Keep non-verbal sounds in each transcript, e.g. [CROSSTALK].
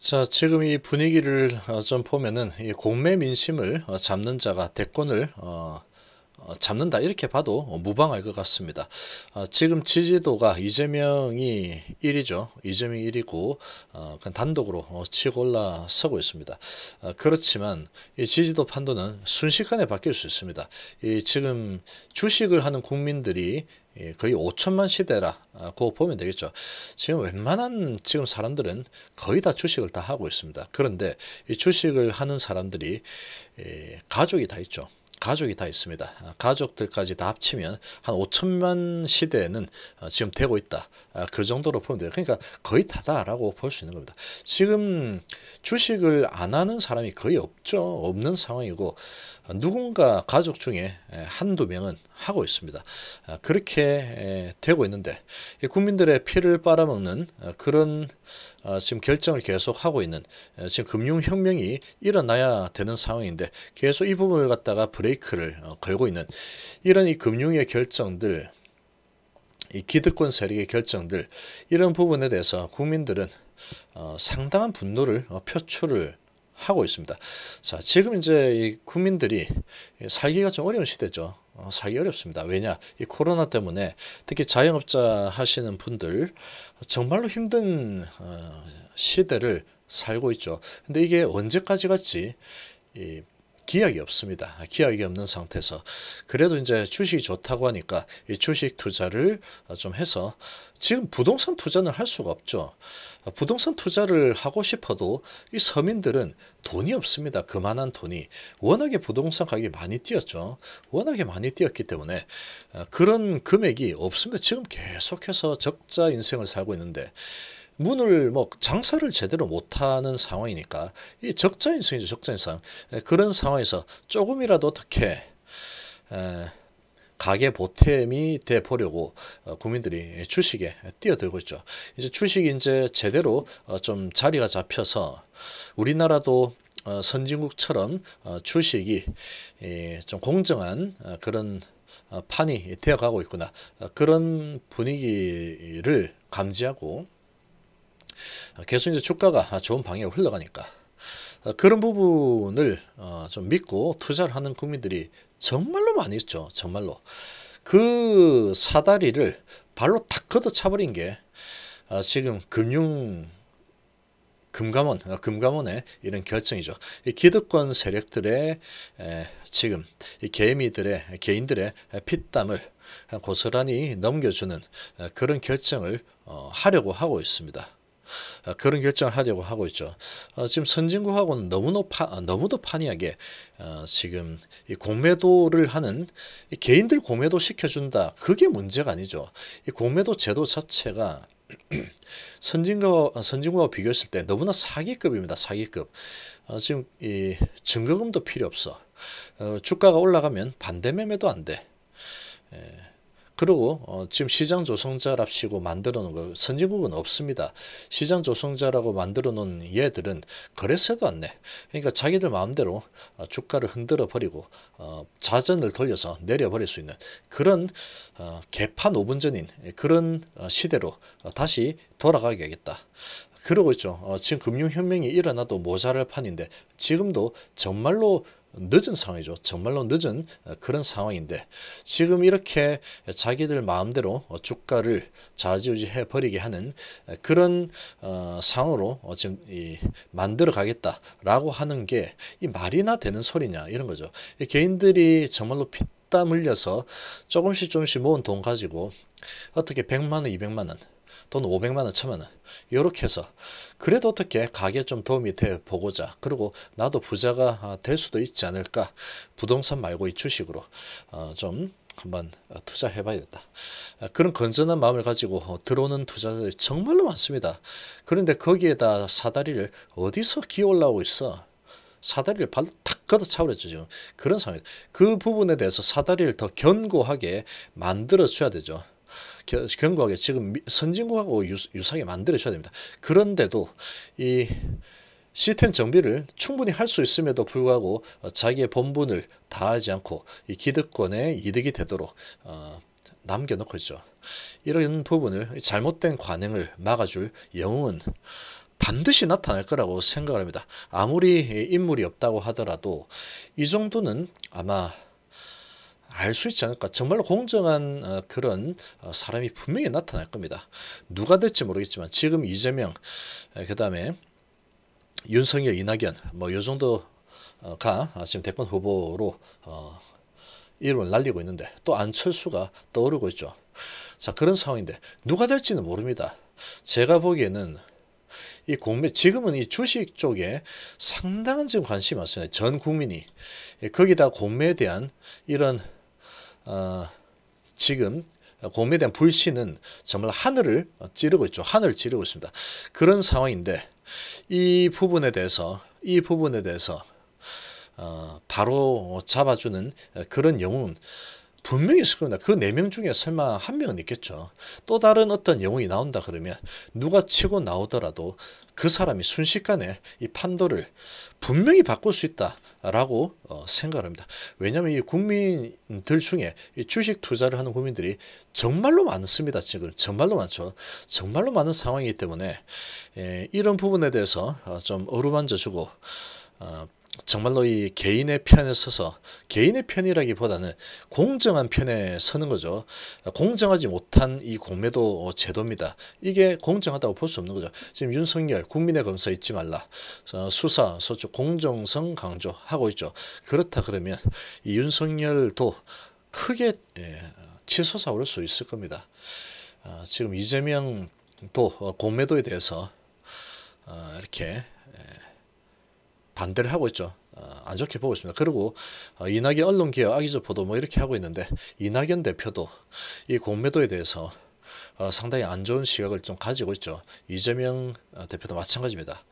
자, 지금 이 분위기를 어, 좀 보면은 이 공매 민심을 어, 잡는 자가 대권을 어, 어, 잡는다 이렇게 봐도 무방할 것 같습니다. 어, 지금 지지도가 이재명이 1위죠. 이재명 1위고 어, 단독으로 치고 올라서고 있습니다. 어, 그렇지만 이 지지도 판도는 순식간에 바뀔 수 있습니다. 이 지금 주식을 하는 국민들이 예, 거의 5천만 시대라고 아, 보면 되겠죠. 지금 웬만한 지금 사람들은 거의 다 주식을 다 하고 있습니다. 그런데 이 주식을 하는 사람들이 예, 가족이 다 있죠. 가족이 다 있습니다. 아, 가족들까지 다 합치면 한 5천만 시대는 어, 지금 되고 있다. 아, 그 정도로 보면 돼요. 그러니까 거의 다다라고 볼 수 있는 겁니다. 지금 주식을 안 하는 사람이 거의 없죠. 없는 상황이고 어, 누군가 가족 중에 한두 명은 하고 있습니다. 아, 그렇게 되고 있는데 국민들의 피를 빨아먹는 어, 그런 어, 지금 결정을 계속 하고 있는 어, 지금 금융혁명이 일어나야 되는 상황인데 계속 이 부분을 갖다가 브레이크를 어, 걸고 있는 이런 이 금융의 결정들 이 기득권 세력의 결정들 이런 부분에 대해서 국민들은 상당한 분노를 표출을 하고 있습니다. 자, 지금 이제 국민들이 살기가 좀 어려운 시대죠. 어, 사기 어렵습니다. 왜냐 이 코로나 때문에 특히 자영업자 하시는 분들 정말로 힘든 어, 시대를 살고 있죠. 근데 이게 언제까지 갔지? 이 기약이 없습니다. 기약이 없는 상태에서 그래도 이제 주식이 좋다고 하니까 이 주식 투자를 어, 좀 해서 지금 부동산 투자는 할 수가 없죠. 부동산 투자를 하고 싶어도 이 서민들은 돈이 없습니다. 그만한 돈이 워낙에 부동산 가격이 많이 뛰었죠. 워낙에 많이 뛰었기 때문에 어, 그런 금액이 없습니다. 지금 계속해서 적자 인생을 살고 있는데 문을 뭐 장사를 제대로 못하는 상황이니까 이 적자인성이죠 적자인상 그런 상황에서 조금이라도 어떻게 에, 가계 보탬이 돼 보려고 어, 국민들이 주식에 뛰어들고 있죠. 이제 주식이 이제 제대로 어, 좀 자리가 잡혀서 우리나라도 어, 선진국처럼 주식이 좀 공정한 그런 판이 되어가고 있구나 그런 분위기를 감지하고 아, 계속 이제 주가가 아, 좋은 방향으로 흘러가니까 아, 그런 부분을 어, 좀 믿고 투자를 하는 국민들이 정말로 많이 있죠. 정말로. 그 사다리를 발로 탁 걷어차버린 게 지금 금융 금감원, 금감원의 이런 결정이죠. 기득권 세력들의 지금 개미들의 개인들의 피땀을 고스란히 넘겨주는 그런 결정을 어, 하려고 하고 있습니다. 아, 그런 결정을 하려고 하고 있죠. 아, 지금 선진국하고는 너무나 파, 아, 너무도 판이하게 지금 공매도를 하는 개인들 공매도 시켜준다. 그게 문제가 아니죠. 이 공매도 제도 자체가 [CLEARS THROAT] 선진국, 선진국하고 비교했을 때 너무나 사기급입니다. 사기급. 지금 이 증거금도 필요 없어. 어, 주가가 올라가면 반대 매매도 안 돼. 예. 그리고 어, 지금 시장 조성자랍시고 만들어 놓은 거 선진국은 없습니다. 시장 조성자라고 만들어 놓은 얘들은 거래세도 안 내. 그러니까 자기들 마음대로 어, 주가를 흔들어 버리고 어, 자전을 돌려서 내려버릴 수 있는 그런 어, 개판 5분 전인 그런 어, 시대로 어, 다시 돌아가게 겠다 그러고 있죠. 어, 지금 금융혁명이 일어나도 모자랄 판인데 지금도 정말로 늦은 상황이죠. 정말로 늦은 어, 그런 상황인데 지금 이렇게 자기들 마음대로 어, 주가를 좌지우지 해버리게 하는 어, 그런 어, 상황으로 지금 이 만들어 가겠다라고 하는 게 이 말이나 되는 소리냐 이런 거죠. 개인들이 정말로 피땀 흘려서 조금씩 조금씩 모은 돈 가지고 어떻게 100만 원, 200만 원돈 500만원 천만원 이렇게 해서 그래도 어떻게 가게에 좀 도움이 돼 보고자 그리고 나도 부자가 아, 될 수도 있지 않을까 부동산 말고 이 주식으로 어, 좀 한번 투자해 봐야겠다. 아, 그런 건전한 마음을 가지고 들어오는 투자자들이 정말로 많습니다. 그런데 거기에다 사다리를 어디서 기어 올라오고 있어? 사다리를 발로 탁 걷어차버렸죠 지금 그런 상황 그 부분에 대해서 사다리를 더 견고하게 만들어 줘야 되죠 견고하게 지금 선진국하고 유사하게 만들어줘야 됩니다. 그런데도 이 시스템 정비를 충분히 할 수 있음에도 불구하고 어, 자기의 본분을 다하지 않고 이 기득권의 이득이 되도록 어, 남겨놓고 있죠. 이런 부분을 잘못된 관행을 막아줄 영웅은 반드시 나타날 거라고 생각 합니다. 아무리 인물이 없다고 하더라도 이 정도는 아마 알수 있지 않을까. 정말 공정한 어, 그런 어, 사람이 분명히 나타날 겁니다. 누가 될지 모르겠지만 지금 이재명, 그 다음에 윤석열, 이낙연 뭐 요 정도가 어, 지금 대권 후보로 어, 이름을 날리고 있는데 또 안철수가 떠오르고 있죠. 자 그런 상황인데 누가 될지는 모릅니다. 제가 보기에는 이 공매 지금은 이 주식 쪽에 상당한 지금 관심이 많습니다. 전 국민이 예, 거기다 공매에 대한 이런 어, 지금 공매된 불신은 정말 하늘을 찌르고 있죠. 하늘을 찌르고 있습니다. 그런 상황인데 이 부분에 대해서 이 부분에 대해서 어, 바로 잡아주는 그런 영웅은 분명히 있을 겁니다. 그 네 명 중에 설마 한 명은 있겠죠. 또 다른 어떤 영웅이 나온다 그러면 누가 치고 나오더라도 그 사람이 순식간에 이 판도를 분명히 바꿀 수 있다라고 어, 생각합니다. 왜냐하면 이 국민들 중에 이 주식 투자를 하는 국민들이 정말로 많습니다. 지금 정말로 많죠. 정말로 많은 상황이기 때문에 예, 이런 부분에 대해서 어, 좀 어루만져주고 어, 정말로 이 개인의 편에 서서 개인의 편이라기보다는 공정한 편에 서는 거죠. 공정하지 못한 이 공매도 제도입니다. 이게 공정하다고 볼 수 없는 거죠. 지금 윤석열 국민의 검사 잊지 말라 어, 수사 서쪽 공정성 강조하고 있죠. 그렇다 그러면 이 윤석열도 크게 예, 치솟아오를 수 있을 겁니다. 어, 지금 이재명도 공매도에 대해서 어, 이렇게 반대를 하고 있죠. 어, 안 좋게 보고 있습니다. 그리고 어, 이낙연 언론개혁 악의적 보도 뭐 이렇게 하고 있는데 이낙연 대표도 이 공매도에 대해서 어, 상당히 안 좋은 시각을 좀 가지고 있죠. 이재명 대표도 마찬가지입니다.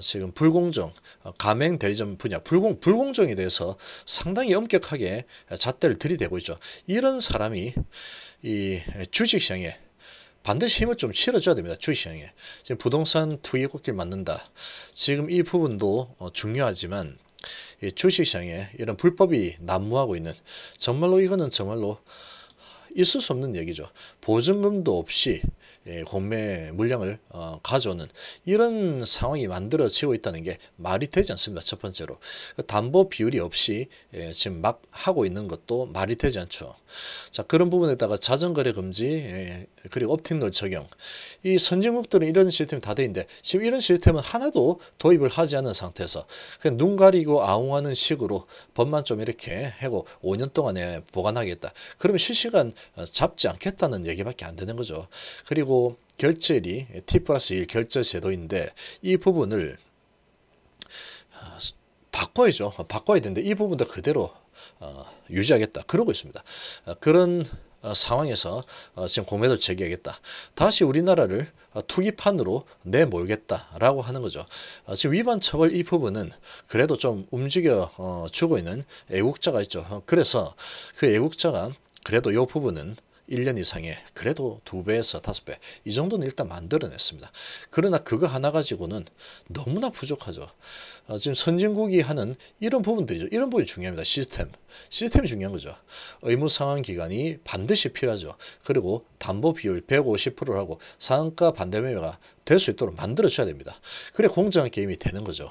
지금 불공정, 가맹 대리점 분야, 불공, 불공정에 대해서 상당히 엄격하게 잣대를 들이대고 있죠. 이런 사람이 이 주식시장에 반드시 힘을 좀 실어줘야 됩니다. 주식시장에. 지금 부동산 투기 꽃길 맞는다. 지금 이 부분도 어, 중요하지만 이 주식시장에 이런 불법이 난무하고 있는 정말로 이거는 정말로 있을 수 없는 얘기죠. 보증금도 없이 예, 공매 물량을 어, 가져오는 이런 상황이 만들어지고 있다는 게 말이 되지 않습니다. 첫 번째로 그 담보 비율이 없이 예, 지금 막 하고 있는 것도 말이 되지 않죠. 자 그런 부분에다가 자전거래 금지 예, 그리고 옵팅롤 적용. 이 선진국들은 이런 시스템이 다돼 있는데 지금 이런 시스템은 하나도 도입을 하지 않은 상태에서 그냥 눈 가리고 아웅하는 식으로 법만 좀 이렇게 하고 5년 동안에 보관하겠다. 그러면 실시간 어, 잡지 않겠다는 얘기밖에 안 되는 거죠. 그리고 결제일이 예, T 플러스 1 결제 제도인데 이 부분을 아, 바꿔야죠. 어, 바꿔야 되는데 이 부분도 그대로 어, 유지하겠다. 그러고 있습니다. 그런 어, 상황에서 어, 지금 공매도 재개하겠다 다시 우리나라를 어, 투기판으로 내몰겠다라고 하는 거죠. 지금 위반 처벌 이 부분은 그래도 좀 움직여 주고 있는 애국자가 있죠. 그래서 그 애국자가 그래도 이 부분은 1년 이상에 그래도 두배에서 다섯 배 이 정도는 일단 만들어냈습니다. 그러나 그거 하나 가지고는 너무나 부족하죠. 어, 지금 선진국이 하는 이런 부분들이죠. 이런 부분이 중요합니다. 시스템. 시스템이 중요한 거죠. 의무 상환 기간이 반드시 필요하죠. 그리고 담보 비율 150%를 하고 상가 반대 매매가 될 수 있도록 만들어줘야 됩니다. 그래 공정한 게임이 되는 거죠.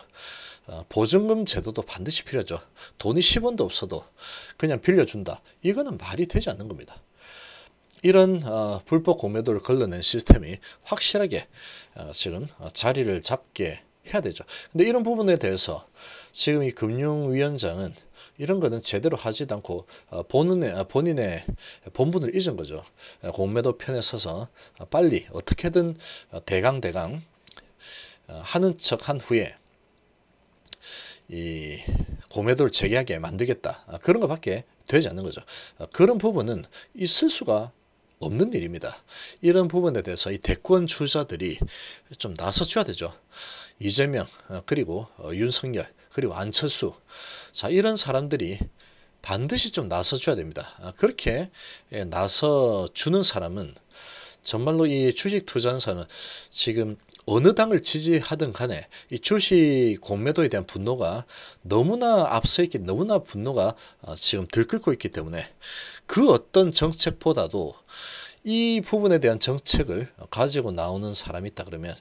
어, 보증금 제도도 반드시 필요하죠. 돈이 10원도 없어도 그냥 빌려준다. 이거는 말이 되지 않는 겁니다. 이런 어, 불법 공매도를 걸러낸 시스템이 확실하게 어, 지금 어, 자리를 잡게 해야 되죠. 근데 이런 부분에 대해서 지금 이 금융위원장은 이런 거는 제대로 하지도 않고 어, 본인의, 아, 본인의 본분을 잊은 거죠. 어, 공매도 편에 서서 빨리 어떻게든 대강대강 하는 척 한 후에 이 공매도를 재개하게 만들겠다. 아, 그런 것밖에 되지 않는 거죠. 그런 부분은 있을 수가 없는 일입니다. 이런 부분에 대해서 이 대권 주자들이 좀 나서줘야 되죠. 이재명 어, 그리고 어, 윤석열 그리고 안철수 자 이런 사람들이 반드시 좀 나서줘야 됩니다. 아, 그렇게 예, 나서주는 사람은 정말로 이 주식 투자한 사람은 지금 어느 당을 지지하든 간에 이 주식 공매도에 대한 분노가 너무나 앞서 있기 너무나 분노가 어, 지금 들끓고 있기 때문에 그 어떤 정책보다도 이 부분에 대한 정책을 가지고 나오는 사람이 있다 그러면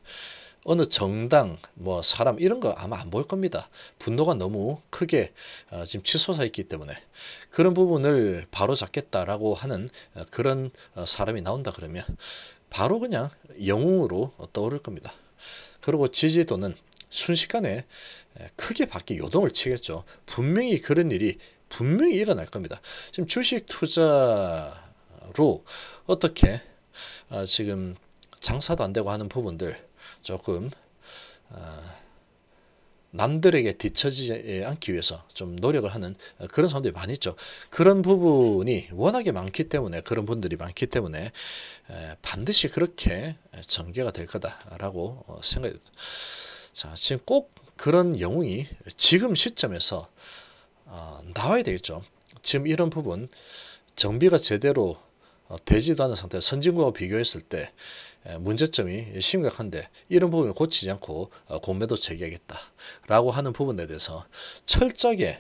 어느 정당 뭐 사람 이런 거 아마 안 볼 겁니다. 분노가 너무 크게 어, 지금 치솟아 있기 때문에 그런 부분을 바로 잡겠다라고 하는 어, 그런 사람이 나온다 그러면 바로 그냥 영웅으로 떠오를 겁니다. 그리고 지지도는 순식간에 크게 바뀌 요동을 치겠죠. 분명히 그런 일이 분명히 일어날 겁니다. 지금 주식 투자로 어떻게 아, 지금 장사도 안 되고 하는 부분들 조금 아, 남들에게 뒤처지지 않기 위해서 좀 노력을 하는 그런 사람들이 많이 있죠. 그런 부분이 워낙에 많기 때문에 그런 분들이 많기 때문에 반드시 그렇게 전개가 될 거다라고 어, 생각이 듭 자, 지금 꼭 그런 영웅이 지금 시점에서 어, 나와야 되겠죠. 지금 이런 부분 정비가 제대로 어, 되지도 않은 상태 선진국과 비교했을 때 문제점이 심각한데 이런 부분을 고치지 않고 어, 공매도 재개하겠다라고 하는 부분에 대해서 철저하게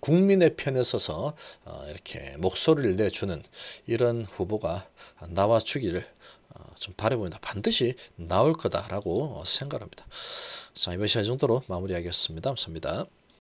국민의 편에 서서 어, 이렇게 목소리를 내주는 이런 후보가 나와주기를 어, 좀 바라봅니다. 반드시 나올 거다라고 생각합니다. 자 이번 시간 정도로 마무리하겠습니다. 감사합니다.